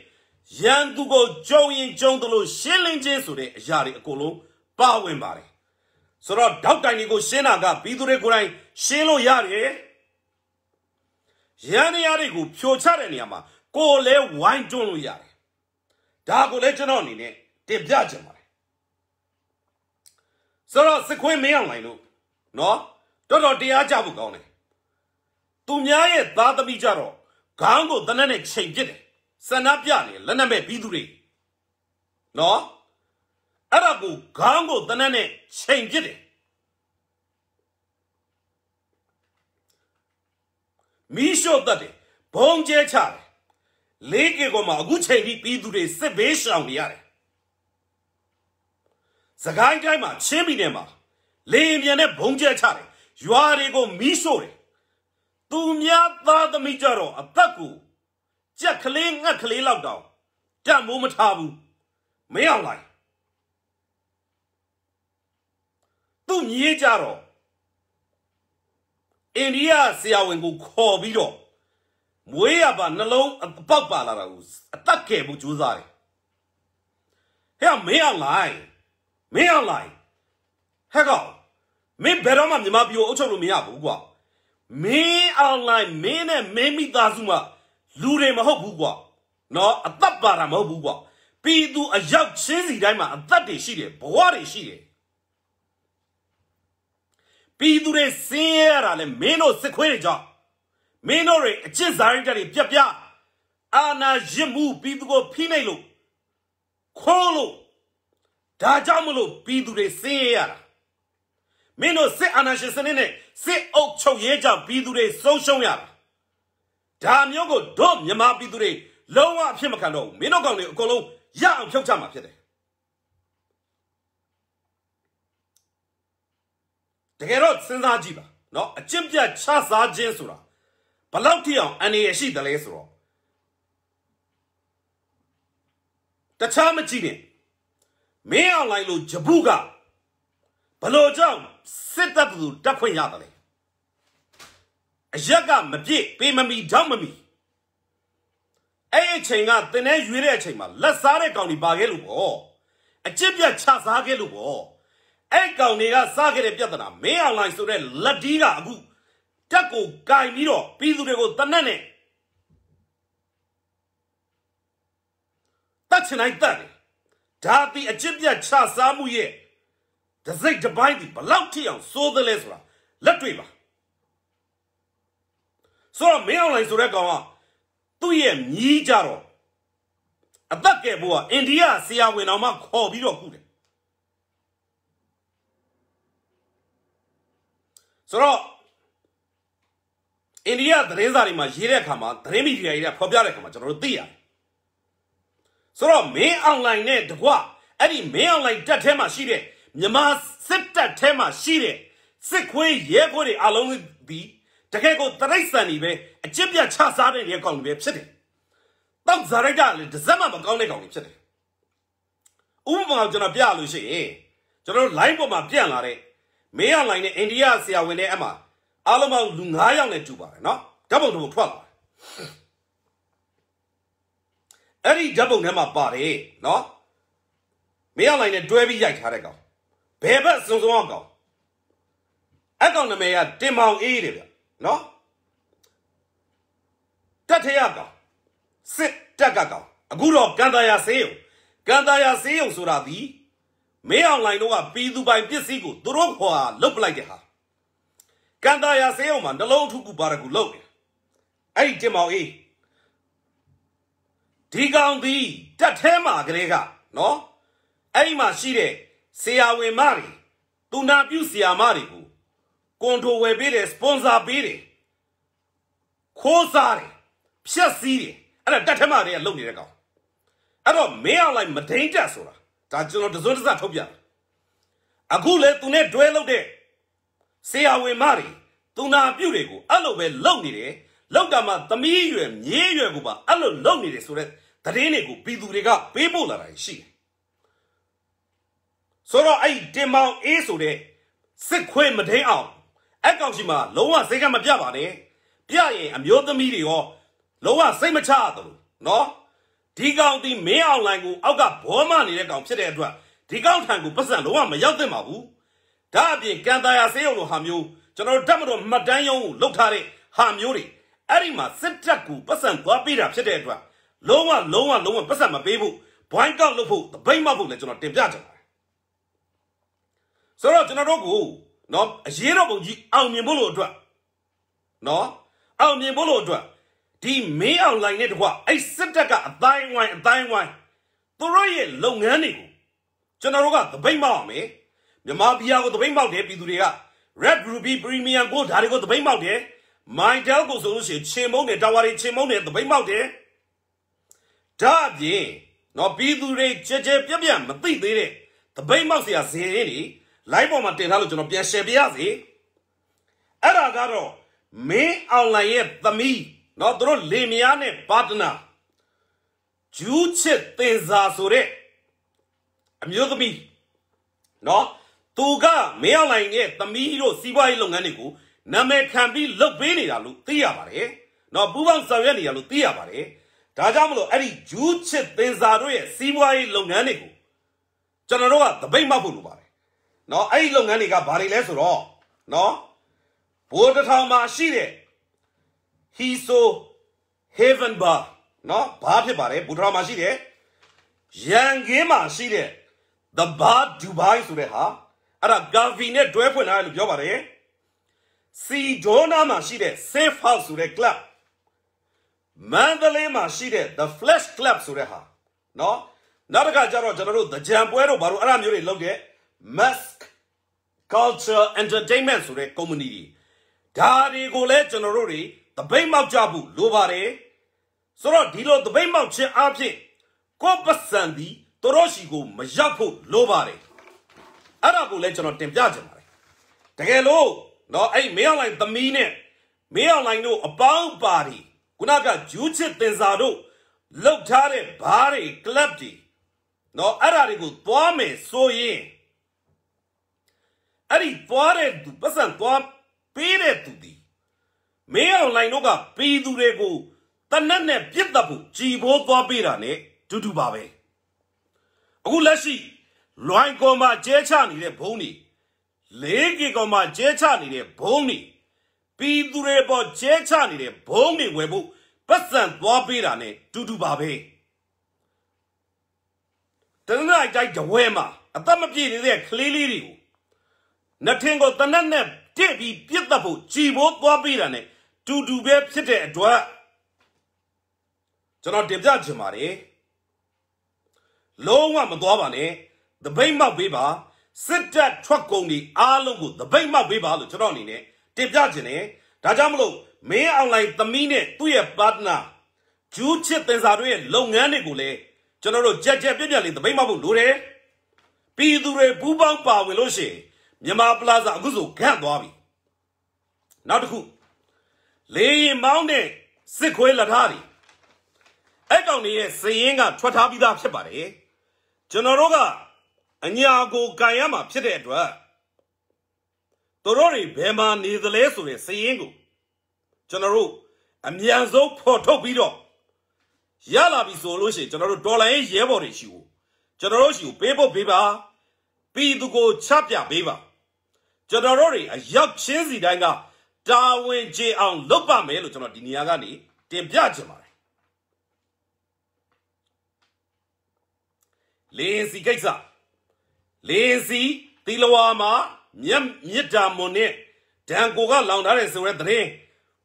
ရန်သူကိုကြုံရင်ကြုံသလိုရှင်းလင်းခြင်းဆိုတဲ့အရာတွေအကုန်လုံးပါဝင်ပါတယ်ဆိုတော့တောက်တိုင်တွေကိုရှင်းတာကပြီးသူတွေကိုယ်တိုင်ရှင်းလို့ရတယ်ရန်နေရာတွေကိုဖြိုချတဲ့နေရာမှာကိုယ်လဲဝိုင်းတွန်းလို့ရတယ်ဒါကိုလည်းကျွန်တော်အနေနဲ့တင်ပြချင်ပါတယ်ဆိုတော့စခွင်းမင်းအောင်လိုင်လို့နော်တော်တော်တရားကြဖို့ကောင်းတယ်သူများရဲ့သားသမီးကြတော့ခေါင်းကိုတနက်နဲ့ချိန်ပစ်တယ်ဆန္ဒပြတယ်လက်နက်မဲ့ပြီးသူတွေနော်အဲ့ဒါကိုခေါင်းကိုတနက်နဲ့ချိန်ပစ်တယ်မီးရှို့တတ်တယ်ဘုံကျဲချတယ်၄ကီကောမှာအခုချိန်ထိပြည်သူတွေစစ်ဘေးရှောင်နေရတယ်။စကိုင်းတိုင်းမှာချင်းပြည်နယ်မှာလေရင်ပြန်နဲ့ဘုံကျက်ချတယ်။ရွာတွေကိုမီးရှို့တယ်။သူများသားသမီးကြတော့အသက်ကိုကြက်ကလေးငှက်ကလေးလောက်တောင်တတ်မိုးမထားဘူး။မရောက်လိုက်။သူမြေးကြတော့အိန္ဒိယဆရာဝန်ကိုခေါ်ပြီးတော့မွေးရပါနှလုံးအပေါက်ပါလာတာကိုအသက်ခဲ့ဖို့ကြိုးစားတယ်ဟဲ့မင်းအောင်လိုက်မင်းအောင်လိုက်ဟဲ့ကောင်မင်းဘယ်တော့မှမြန်မာပြည်ကိုအုပ်ချုပ်လို့မရဘူးကွာမင်းအောင်လိုက်မင်းနဲ့မင်းမိသားစုမှလူတွေမဟုတ်ဘူးကွာနော်အသက်ပါတာမဟုတ်ဘူးကွာပြည်သူအယောက်ချင်းစီတိုင်းမှာအသက်တွေရှိတယ်ဘဝတွေရှိတယ်ပြည်သူတွေစင်းရတာလဲမင်းတို့စစ်ခွေးတွေကြောင့်မင်းတို့တွေအချစ်စားရင်းတက်တွေပြပြအာနာရစ်မှုပြီးသူကိုဖိနှိပ်လို့ခိုးလို့ဒါကြောင့်မလို့ပြီးသူတွေဆင်းရဲရတာမင်းတို့စစ်အာဏာရှင်စနစ်နဲ့စစ်အုပ်ချုပ်ရေးကြောင့်ပြီးသူတွေဆုံးရှုံးရတာဒါမျိုးကိုတို့မြန်မာပြည်သူတွေလုံးဝအဖြစ်မခံတော့ဘူးမင်းတို့ကောင်တွေအကုန်လုံးရအောင်ဖြုတ်ချမှာဖြစ်တယ်တကယ်တော့စဉ်းစားကြည့်ပါเนาะအကျင့်ပြတ်ချစားခြင်းဆိုတာဘလောက်ထိအောင်အနေရရှိတယ်လဲဆိုတော့တခြားမကြည့်နဲ့မင်းအောင်လိုင်းလိုဂျပုကဘလို့ကြောင့်စစ်တပ်သူတက်ခွင့်ရတယ်လေအရက်ကမပြည့်ပေးမမီတော့မမီအဲ့အချိန်ကတင်းနေရွေးတဲ့အချိန်မှာလက်စားတဲ့ကောင်တွေပါခဲ့လို့ပေါ့အကျင့်ပြတ်ချစားခဲ့လို့ပေါ့အဲ့ကောင်တွေကစားခဲ့တဲ့ပြဿနာမင်းအောင်လိုင်းဆိုတဲ့လက်ဒီးကအခုတက်ကိုကင်ပြီးတော့ပြည်သူတွေကိုတနက်နဲ့တတ်ချင်တိုင်းတတ်တယ်ဒါသည်အကျင့်ပြတ်ချစားမှုရဲ့ဒစိတ်တပိုင်းဒီဘလောက်ထိအောင်စိုးသလဲဆိုတာလက်တွေ့ပါဆိုတော့မင်းအောင်လိုင်ဆိုတဲ့ကောင်ကသူ့ရဲ့မြီးကြတော့အသက်ကဲဘိုးကအိန္ဒိယဆရာဝန်တော်မှခေါ်ပြီးတော့ခုတယ်ဆိုတော့အိန္ဒိယသတင်းစာတွေမှာရေးတဲ့အခါမှာသတင်းမီဒီယာတွေကဖော်ပြတဲ့အခါမှာကျွန်တော်တို့သိရတယ်ဆိုတော့မင်းအွန်လိုင်းနဲ့တကွအဲ့ဒီမင်းအွန်လိုင်းတက်ထဲမှာရှိတဲ့မြန်မာစစ်တပ်ထဲမှာရှိတဲ့စစ်ခွေးရဲခွေးတွေအလုံးပြီးတကယ်ကိုတရိတ်ဆန်တွေပဲအကျစ်ပြချစားတဲ့ရဲကောင်တွေပဲဖြစ်တယ်တောက်ဇာရိုက်ကလည်းတစ်စက်မှမကောင်းတဲ့ကောင်တွေဖြစ်တယ်ဥပမာကျွန်တော်ပြလို့ရှိရင်ကျွန်တော် line ပေါ်မှာပြန်လာတဲ့မင်းအွန်လိုင်းနဲ့အိန္ဒိယဆရာဝန်နဲ့အမှအားလုံးပေါင်းလူ9ယောက်နဲ့တူပါတယ်နော်ဓာတ်ပုံတစ်ပုံထွက်လာတယ်အဲ့ဒီဓာတ်ပုံထဲမှာပါတယ်နော်မင်းအောင်လိုင်းနဲ့တွဲပြီးရိုက်ထားတဲ့ကောင်ဘယ်ဘက်စုံစုံအောင်ကောင်အကောင်နာမည်ကတင်မောင်အေးတယ်ဗျနော်တက်ထရကောင်စစ်တက်ကကောင်အခုတော့ကန်တာယာဆေးရုံကန်တာယာဆေးရုံဆိုတာဒီမင်းအောင်လိုင်းတို့ကပြည်သူပိုင်ပစ္စည်းကိုသူတို့ခေါ်လုတ်ပလိုက်တဲ့ဟာကန်တာယာဆေးအောင်မှာနှလုံးထုကူပါရကူလုံနေအဲ့ဒီတင်မောင်အေးဒီကောင်ဒီတက်ထဲမှာကလေးကနော်အဲ့ဒီမှာရှိတဲ့ဆရာဝန်မတွေသူနာပြုဆရာမတွေကိုကွန်ထိုဝယ်ပေးတယ်စပွန်ဆာပေးတယ်ခိုးစားတယ်ဖြက်စီးတယ်အဲ့ဒါတက်ထဲမှာတွေကလုံနေတဲ့ကောင်အဲ့တော့မင်းအောင်လိုက်မဒိန်တက်ဆိုတာဒါကျွန်တော်တစွန်းတစထုတ်ပြအခုလေသူနဲ့တွဲလုပ်တဲ့ဆရာဝန်မတွေသူနာပြုတွေကိုအဲ့လိုပဲလုပ်နေတယ်လောက်တာမှသမီးရွယ်မြေးရွယ်ကိုပါအဲ့လိုလုပ်နေတယ်ဆိုတော့သတင်းတွေကိုပြည်သူတွေကပေးပို့လာတာရှိတယ်ဆိုတော့အဲ့တင်မောင်အေးဆိုတဲ့စစ်ခွေမထိန်အောင်အကောင်ရှိမှာ လုံးဝစိတ်ကမပြပါနဲ့ပြရင်အမျိုးသမီးတွေရောလုံးဝစိတ်မချရသလိုနော်ဒီကောင်ဒီမင်းအောင်လိုင်းကိုအောက်ကဘောမနေတဲ့ကောင်ဖြစ်တဲ့အတွက်ဒီကောင်ထံကိုပတ်စံလုံးဝမရောက်သင့်ပါဘူးဒါအပြင်ကန်တာယာဆေးရုံလိုဟာမျိုးကျွန်တော်တို့ဓာတ်မတော်မှတ်တမ်းရုံးကိုလုပ်ထားတဲ့ဟာမျိုးတွေအဲ့ဒီမှာစစ်တပ်ကပတ်စံသွားပေးတာဖြစ်တဲ့အတွက်လုံးဝလုံးဝလုံးဝပတ်စံမပေးဖို့ဘွိုင်းကောက်လုပ်ဖို့တပိတ်မောက်ဖို့လည်းကျွန်တော်တင်ပြကြပါတယ်ဆိုတော့ကျွန်တော်တို့ကိုနော်အရေးတော်ပုံကြီးအောင်မြင်ဖို့လို့အတွက်နော်အောင်မြင်ဖို့လို့အတွက်ဒီမင်းအောင်လိုင်းနဲ့တကွအဲ့စစ်တပ်ကအတိုင်းဝိုင်းအတိုင်းဝိုင်းသူတို့ရဲ့လုပ်ငန်းတွေကိုကျွန်တော်တို့ကတပိတ်မောက်အောင်မယ်မြန်မာပြည်ကိုသပိတ်မောက်တယ်ပြည်သူတွေက Red Ruby Premium ကိုဒါတွေကိုသပိတ်မောက်တယ် Mindel ကိုဆိုလို့ရှိရင်ချင်းမုံနဲ့တာဝါတွေချင်းမုံနဲ့သပိတ်မောက်တယ်ဒါအပြင်နော်ပြည်သူတွေကြဲကြဲပြက်ပြက်မသိသေးတဲ့သပိတ်မောက်စရာဇင်ရင်းတွေ live ပေါ်မှာတင်ထားလို့ကျွန်တော်ပြန် share ပေးရစေအဲ့ဒါကတော့မင်းအွန်လိုင်းရဲ့သမီးနော်သူတို့လေမယားနဲ့ပါတနာဂျူးချစ်တင်စာဆိုတဲ့အမျိုးသမီးနော်သူကမင်းအောင်လှိုင်ရဲ့သမီးတို့စီးပွားရေးလုပ်ငန်းတွေကိုနာမည်ခံပြီးလုပ်ပေးနေတာလို့သိရပါတယ်။နော်ပူပေါင်းဆောင်ရွက်နေတာလို့သိရပါတယ်။ဒါကြောင့်မလို့အဲ့ဒီဂျူးချစ်သင်္စာတို့ရဲ့စီးပွားရေးလုပ်ငန်းတွေကိုကျွန်တော်တို့ကသပိတ်မှောက်ဖို့လိုပါတယ်။နော်အဲ့ဒီလုပ်ငန်းတွေကဘာတွေလဲဆိုတော့နော်ဘိုးတထောင်မှာရှိတဲ့ Hiso Heaven Bar နော်ဘာဖြစ်ပါလဲဘိုးတထောင်မှာရှိတဲ့ရန်ကင်းမှာရှိတဲ့ The Bar Dubai ဆိုတဲ့ဟာအဲ့ဒါ Gavi နဲ့တွဲဖွင့်ထားတယ်လို့ပြောပါတယ်စီဒိုနာမှာရှိတဲ့ Safe House ဆိုတဲ့ club မန္တလေးမှာရှိတဲ့ The Flash Club ဆိုတဲ့ဟာเนาะနောက်တစ်ခါကျတော့ကျွန်တော်တို့တကြံပွဲတို့ဘာလို့အဲ့ဒါမျိုးတွေလုပ်တဲ့ Mask Culture Entertainment ဆိုတဲ့ company တွေဒါတွေကိုလည်းကျွန်တော်တို့တွေသပိတ်မောက်ကြဖို့လိုပါတယ်ဆိုတော့ဒီလိုသပိတ်မောက်ခြင်းအပြင်ကိုပ္ပစံဒီတို့ရှိကိုမရောက်ဖို့လိုပါတယ်အဲ့ဒါကိုလည်းကျွန်တော်တင်ပြချင်ပါတယ်တကယ်လို့နော်အဲ့မင်းအောင်လိုင်သမီးနဲ့မင်းအောင်လိုင်တို့အပေါင်းပါတီခုနကဂျူးချစ်တင်စာတို့လောက်ထားတဲ့ဘားတွေကလပ်တွေနော်အဲ့ဒါတွေကိုသွားမယ်ဆိုရင်အဲ့ဒီသွားတဲ့သူပတ်စံသွားပေးတဲ့သူဒီမင်းအောင်လိုင်တို့ကပြည်သူတွေကိုတနက်နဲ့ပြစ်တပ်ဖို့ကြည်ဖို့သွားပေးတာ ਨੇ တူတူပါပဲအခုလက်ရှိလွိုင်းကောမှာကျဲချနေတဲ့ဘုံတွေ၄ကီကောမှာကျဲချနေတဲ့ဘုံတွေပြည်သူတွေပေါ်ကျဲချနေတဲ့ဘုံတွေဝယ်ဖို့ပတ်စံသွားပေးတာ ਨੇ တူတူပါပဲတနက်တိုင်းကြဝဲမှာအသက်မပြည့်သေးတဲ့ကလေးလေးတွေကိုနှထင်းကိုတနက်နဲ့တက်ပြီးပြစ်တက်ဖို့ជីဖို့သွားပေးတာ ਨੇ တူတူပဲဖြစ်တဲ့အတွက်ကျွန်တော်တင်ပြချင်ပါတယ်လုံးဝမသွားပါနဲ့သပိတ်မှောက်ပေးပါစစ်တပ်ထွက်ကုန်တွေအားလုံးကိုသပိတ်မှောက်ပေးပါလို့ကျွန်တော်အနေနဲ့တင်ပြခြင်းနဲ့ဒါကြောင့်မလို့မင်းအွန်လိုင်းသမီးနဲ့သူ့ရဲ့ partner ဂျူးချစ်တင်စာတို့ရဲ့လုပ်ငန်းတွေကိုလည်းကျွန်တော်တို့ကြက်ကြက်ပြက်ပြက်လေးသပိတ်မှောက်ဖို့လိုတယ်ပြည်သူတွေပူးပေါင်းပါဝင်လို့ရှိရင်မြန်မာပလာဇာအခုဆိုခန့်သွားပြီနောက်တစ်ခုလေရင်မောင်းတဲ့စစ်ခွေးလက်ထားတွေအဲ့ကောင်တွေရဲ့စည်ရင်းကထွက်ထားပြီးသားဖြစ်ပါတယ်ကျွန်တော်တို့ကအညာကိုကန်ရမှာဖြစ်တဲ့အတွက်သူတို့တွေဘယ်မှာနေသလဲဆိုတဲ့စည်ရင်းကိုကျွန်တော်တို့အမြန်ဆုံးဖော်ထုတ်ပြီးတော့ရလာပြီဆိုလို့ရှိရင်ကျွန်တော်တို့ဒေါ်လာရေးရဲဘော်တွေရှိကိုကျွန်တော်တို့ရှိကိုပေးဖို့ပေးပါပြီးသူကိုချပြပေးပါကျွန်တော်တို့တွေအရောက်ချင်းစီတိုင်းကတာဝန်ကျေအောင်လုပ်ပါမယ်လို့ကျွန်တော်ဒီနေရာကနေတင်ပြချင်ပါတယ်လေစီကိစ္စလေစီသီလဝါမှာမြတ်မြတ်တာမွန်နဲ့ဒံကိုကလောင်ထားတယ်ဆိုတဲ့သတင်း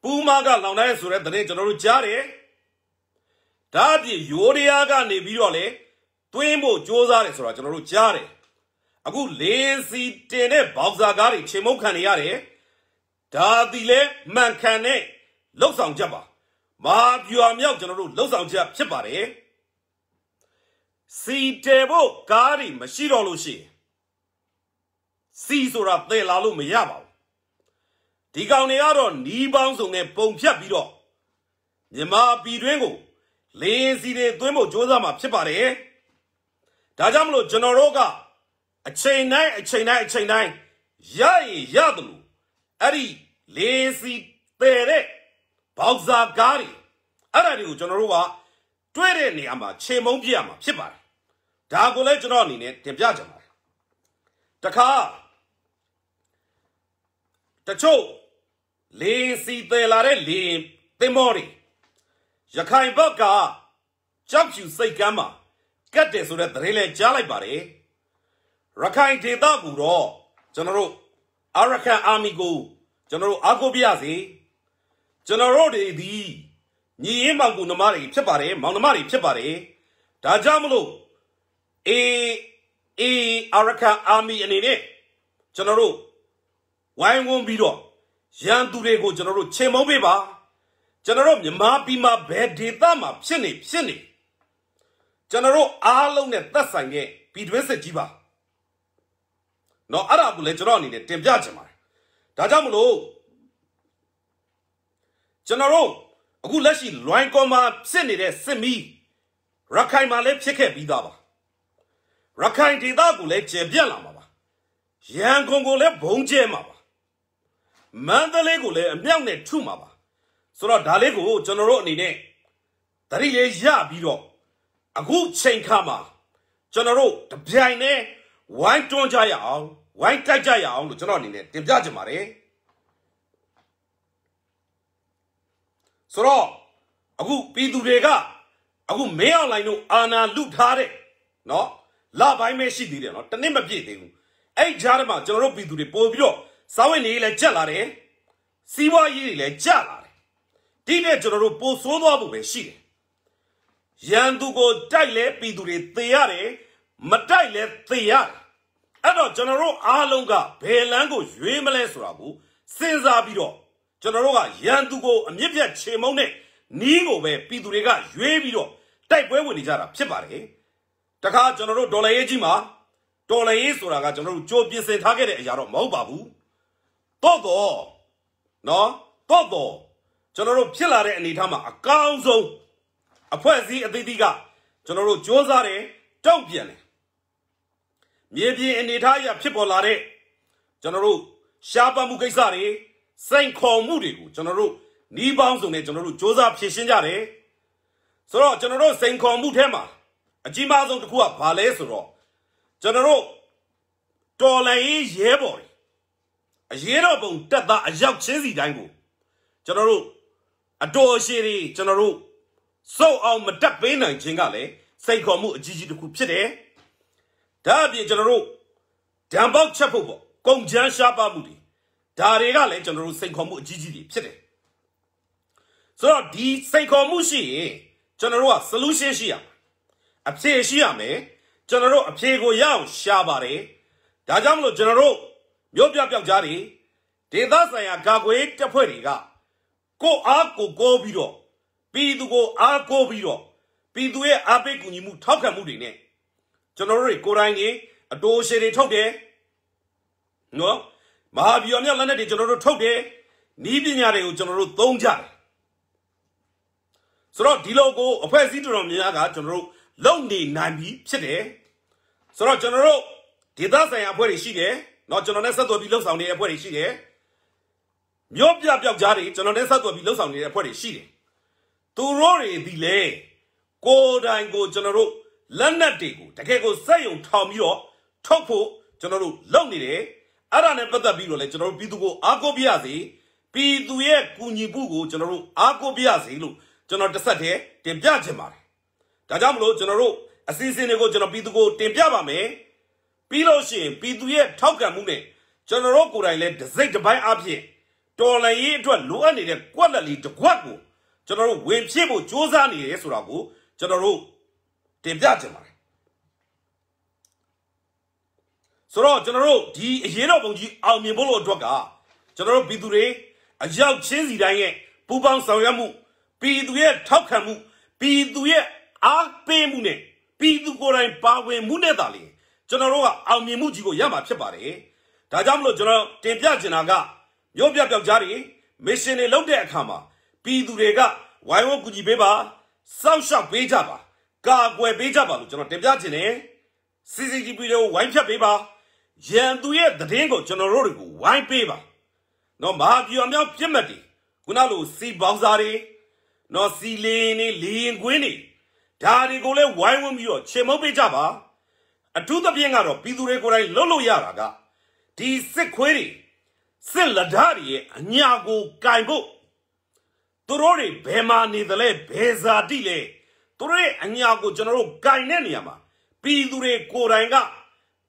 ပူမာကလောင်ထားတယ်ဆိုတဲ့သတင်းကျွန်တော်တို့ကြားတယ်ဒါအပြင်ယိုဒယာကနေပြီးတော့လေသွင်းဖို့စ조사တယ်ဆိုတာကျွန်တော်တို့ကြားတယ်အခုလေစီတင်တဲ့ဘောက်ဆာကားတွေချိန်မုတ်ခံနေရတယ်ဒါဒီလဲမှန်ခံတဲ့လှုပ်ဆောင်ချက်ပါမာပြွာမြောက်ကျွန်တော်တို့လှုပ်ဆောင်ချက်ဖြစ်ပါတယ်စီတဲဖို့ကားတွေမရှိတော့လို့ရှိရင်စီဆိုတာသယ်လာလို့မရပါဘူးဒီကောင်တွေကတော့နီးပေါင်းစုံနဲ့ပုံဖြတ်ပြီးတော့မြမပြည်တွင်းကိုလေစီတွေသွင်းဖို့ကြိုးစားမှာဖြစ်ပါတယ်ဒါကြောင့်မလို့ကျွန်တော်တို့ကအချိန်တိုင်းအချိန်တိုင်းအချိန်တိုင်းရရင်ရတယ်လို့အဲ့ဒီလေစီပယ်တဲ့ဘောက်စာကားတွေအဲ့ဒါတွေကိုကျွန်တော်တို့ကတွေ့တဲ့နေရာမှာခြေမုံပြရမှာဖြစ်ပါတယ်ဒါကိုလည်းကျွန်တော်အနေနဲ့တင်ပြကြပါမယ်တခါတချို့လေစီတယ်လာတဲ့လေသင်္ဘောတွေရခိုင်ဘက်ကကြောက်ဖြူစိတ်ကမ်းမှာကတ်တယ်ဆိုတဲ့သတင်းလဲကြားလိုက်ပါတယ်ရခိုင်ဒေသကူတော့ကျွန်တော်တို့အာရခန်အာမီကိုကျွန်တော်တို့အားကိုးပြရစီကျွန်တော်တို့တွေဒီညီရင်းမောင်ကိုနှမတွေဖြစ်ပါတယ်မောင်နှမတွေဖြစ်ပါတယ်ဒါကြောင့်မလို့အေအေအာရကန်အာမီအနေနဲ့ကျွန်တော်တို့ဝိုင်းဝန်းပြီးတော့ရန်သူတွေကိုကျွန်တော်တို့ချိန်မုံပေးပါကျွန်တော်တို့မြန်မာပြည်မှာဘယ်ဒေသမှာဖြစ်နေဖြစ်နေကျွန်တော်တို့အားလုံးနဲ့သက်ဆိုင်တဲ့ပြည်တွင်းစစ်ကြီးပါเนาะအဲ့ဒါကိုလည်းကျွန်တော်အနေနဲ့တင်ပြချင်ပါတယ်ဒါကြောင့်မလို့ကျွန်တော်တို့အခုလက်ရှိလွိုင်းကောမှာဖြစ်နေတဲ့စစ်မီးရခိုင်မှာလည်းဖြစ်ခဲ့ပြီးသားပါရခိုင်ဒေသကိုလည်းကျေပြတ်လာမှာပါရန်ကုန်ကိုလည်းဘုံကျဲမှာပါမန္တလေးကိုလည်းအမြောက်နဲ့ထုမှာပါဆိုတော့ဒါလေးကိုကျွန်တော်တို့အနေနဲ့တတိလေးရပြီးတော့အခုချိန်ခါမှာကျွန်တော်တို့တပြိုင်တည်းဝိုင်းတွန်းကြရအောင်ဝိုင်းတိုက်ကြရအောင်လို့ကျွန်တော်အနေနဲ့တင်ပြချင်ပါတယ်ဆိုတော့အခုပြည်သူတွေကအခုမင်းအောင်လိုင်တို့အာနာလုထားတဲ့နော်လပိုင်းပဲရှိသေးတယ်နော်တနစ်မပြည့်သေးဘူးအဲ့ကြားထဲမှာကျွန်တော်တို့ပြည်သူတွေပို့ပြီးတော့စာဝင်နေလဲကြက်လာတယ်စီးပွားရေးတွေလဲကြက်လာတယ်ဒီနဲ့ကျွန်တော်တို့ပို့ဆိုးသွားဖို့ပဲရှိတယ်ရန်သူကိုတိုက်လဲပြည်သူတွေသေရတယ်မတိုက်လဲသေရတယ်အဲ့တော့ကျွန်တော်တို့အားလုံးကဘယ်လမ်းကိုရွေးမလဲဆိုတာကိုစဉ်းစားပြီးတော့ကျွန်တော်တို့ကရန်သူကိုအမြင့်ပြတ်ခြေမုံနဲ့နီးကိုပဲပြည်သူတွေကရွေးပြီးတော့တိုက်ပွဲဝင်နေကြတာဖြစ်ပါတယ်တခါကျွန်တော်တို့ဒေါ်လာရေးကြီးမှာဒေါ်လာရေးဆိုတာကကျွန်တော်တို့ကြိုပြင်ဆင်ထားခဲ့တဲ့အရာတော့မဟုတ်ပါဘူးတော့တော့နော်တော့တော့ကျွန်တော်တို့ဖြစ်လာတဲ့အနေအထားမှာအကောင်းဆုံးအဖွဲ့အစည်းအသီးသီးကကျွန်တော်တို့စ조사တယ်တောက်ပြန်တယ်မြေပြင်အနေအထားအရဖြစ်ပေါ်လာတဲ့ကျွန်တော်တို့ရှားပါမှုကိစ္စတွေစိန်ခေါ်မှုတွေကိုကျွန်တော်တို့နှီးပေါင်းစုံနဲ့ကျွန်တော်တို့စ조사ဖြည့်ရှင်းကြတယ်ဆိုတော့ကျွန်တော်တို့စိန်ခေါ်မှုထဲမှာအကြီးမားဆုံးတစ်ခုကဘာလဲဆိုတော့ကျွန်တော်တို့တော်လှန်ရေးရဲဘော်တွေအရေးတော်ပုံတက်သားအရောက်ချင်းစီတိုင်းကိုကျွန်တော်တို့အတော်ရှည်တွေကျွန်တော်တို့စုပ်အောင်မတက်ပေးနိုင်ခြင်းကလည်းစိတ်ခေါ်မှုအကြီးကြီးတစ်ခုဖြစ်တယ်ဒါအပြင်ကျွန်တော်တို့ဓာန်ပေါက်ချက်ဖို့ပေါ့ကုန်ချမ်းရှားပါမှုတွေဒါတွေကလည်းကျွန်တော်တို့စိန်ခေါ်မှုအကြီးကြီးတွေဖြစ်တယ်ဆိုတော့ဒီစိန်ခေါ်မှုရှိရင်ကျွန်တော်တို့က solution ရှိရမယ်အဖြေရှိရမယ်ကျွန်တော်တို့အဖြေကိုရအောင်ရှာပါတယ်ဒါကြောင့်မလို့ကျွန်တော်တို့မြို့ပြပျောက်ကြားတွေဒေသဆိုင်ရာကာကွယ်တပ်ဖွဲ့တွေကကိုအားကိုကိုပြီးတော့ပြည်သူကိုအားကိုပြီးတော့ပြည်သူရဲ့အားပေးကူညီမှုထောက်ခံမှုတွေနဲ့ကျွန်တော်တို့တွေကိုယ်တိုင်ကြီးအတိုးရှည်တွေထုတ်တယ်နော်မဟာဗျူဟာမြောက်လက်နက်တွေကျွန်တော်တို့ထုတ်တယ်နီးပညာတွေကိုကျွန်တော်တို့သုံးကြတယ်ဆိုတော့ဒီလိုကိုအဖွဲ့အစည်းတော်တော်များကကျွန်တော်တို့လုံနေနိုင်ပြီဖြစ်တယ်ဆိုတော့ကျွန်တော်တို့ဒေသဆိုင်ရာအဖွဲ့တွေရှိတယ်เนาะကျွန်တော်နဲ့ဆက်သွယ်ပြီးလှုပ်ဆောင်နေတဲ့အဖွဲ့တွေရှိတယ်မြို့ပြပျောက်ကြားတွေကျွန်တော်နဲ့ဆက်သွယ်ပြီးလှုပ်ဆောင်နေတဲ့အဖွဲ့တွေရှိတယ်သူတို့တွေဒီလေကိုယ်တိုင်ကိုကျွန်တော်တို့လက်နက်တွေကိုတကယ်ကိုစက်ယုံထောင်ပြီးတော့ထုတ်ဖို့ကျွန်တော်တို့လုပ်နေတယ်အဲ့ဒါနဲ့ပတ်သက်ပြီးတော့လည်းကျွန်တော်တို့ပြည်သူကိုအားကိုးပြရစေပြည်သူရဲ့ကူညီမှုကိုကျွန်တော်တို့အားကိုးပြရစေလို့ကျွန်တော်တစ်ဆက်တည်းတင်ပြချင်ပါတယ်ဒါကြောင့်မလို့ကျွန်တော်တို့အစီအစဉ်တွေကိုကျွန်တော်ပြည်သူကိုတင်ပြပါမယ်ပြီးလို့ရှိရင်ပြည်သူရဲ့ထောက်ခံမှုနဲ့ကျွန်တော်တို့ကိုယ်တိုင်လည်းဒစိတ်တစ်ပိုင်းအဖြစ်တော်လှန်ရေးအတွက်လိုအပ်နေတဲ့ကွက်လက်လေးတစ်ခွက်ကိုကျွန်တော်တို့ဝင်ဖြစ်ဖို့စ조사နေရဲဆိုတာကိုကျွန်တော်တို့တင်ပြချင်ပါတယ်ဆိုတော့ကျွန်တော်တို့ဒီအရေးတော်ပုံကြီးအောင်မြင်ဖို့လို့အတွက်ကကျွန်တော်တို့ပြည်သူတွေအရောက်ချင်းစီတိုင်းရဲ့ပူပေါင်းဆောင်ရွက်မှုပြည်သူရဲ့ထောက်ခံမှုပြည်သူရဲ့အားပေးမှုနဲ့ပြည်သူကိုယ်တိုင်ပါဝင်မှုနဲ့သာလေကျွန်တော်တို့ကအောင်မြင်မှုကြီးကိုရမှာဖြစ်ပါတယ်။ဒါကြောင့်မလို့ကျွန်တော်တင်ပြချင်တာကမြို့ပြပျောက်ကြားတွေမစ်ရှင်တွေလုပ်တဲ့အခါမှာပြည်သူတွေကဝိုင်းဝန်းကူညီပေးပါစောင့်ရှောက်ပေးကြပါကာကွယ်ပေးကြပါလို့ကျွန်တော်တင်ပြချင်တယ်။ CCTV တွေကိုဝိုင်းဖြတ်ပေးပါရန်သူရဲ့သတင်းကိုကျွန်တော်တို့တွေကိုဝိုင်းပေးပါနော်မဟာပြူအမြောက်ပြစ်မှတ်တွေခုနလိုစီပေါင်းစားတွေနော်စီလင်းတွေလေရင်ကွင်းတွေဒါတွေကိုလည်းဝိုင်းဝန်းပြီးတော့ခြေမုပ်ပေးကြပါအထူးသဖြင့်ကတော့ပြည်သူတွေကိုယ်တိုင်လှုပ်လို့ရတာကဒီစစ်ခွေးတွေစစ်လက်ဓာတွေရဲ့အညာကိုကင်ဖို့သူတို့တွေဘယ်မှာနေသလဲဘယ်ဇာတိလဲသူတို့ရဲ့အညာကိုကျွန်တော်တို့ကင်တဲ့နေရာမှာ ပြည်သူတွေကိုယ်တိုင်က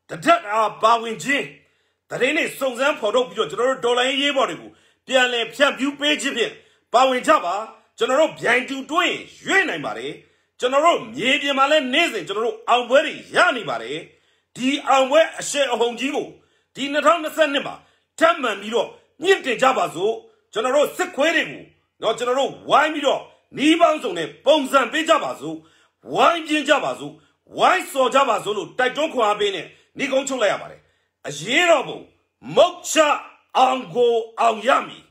တထက်အားပါဝင်ခြင်းတရင်နေစုံစမ်းဖော်ထုတ်ပြီးတော့ကျွန်တော်တို့ဒေါ်လာရေးပေါ်တွေကိုပြန်လည်ဖြန့်ဖြူးပေးခြင်းဖြင့်ပါဝင်ကြပါကျွန်တော်တို့ဗျိုင်တူတွင်းရွေ့နိုင်ပါတယ်ကျွန်တော်တို့မြေပြင်မှာလည်းနေ့စဉ်ကျွန်တော်တို့အောင်ပွဲတွေရနေပါတယ်ဒီအောင်ပွဲအရှိန်အဟုန်ကြီးကိုဒီ2022မှာထပ်မံပြီးတော့မြင့်တင်ကြပါစို့ကျွန်တော်တို့စစ်ခွေးတွေကိုเนาะကျွန်တော်တို့ဝိုင်းပြီးတော့နီးပေါင်းစုံနဲ့ပုံစံပေးကြပါစို့ဝိုင်းပြင်းကြပါစို့ဝိုင်းစော်ကြပါစို့လို့တိုက်တွန်းခွန်အားပေးနဲ့နေကုန်းချုပ်လိုက်ရပါတယ်အရေးတော်ပုံမုတ်ချအောင်ကိုအောင်ရမည်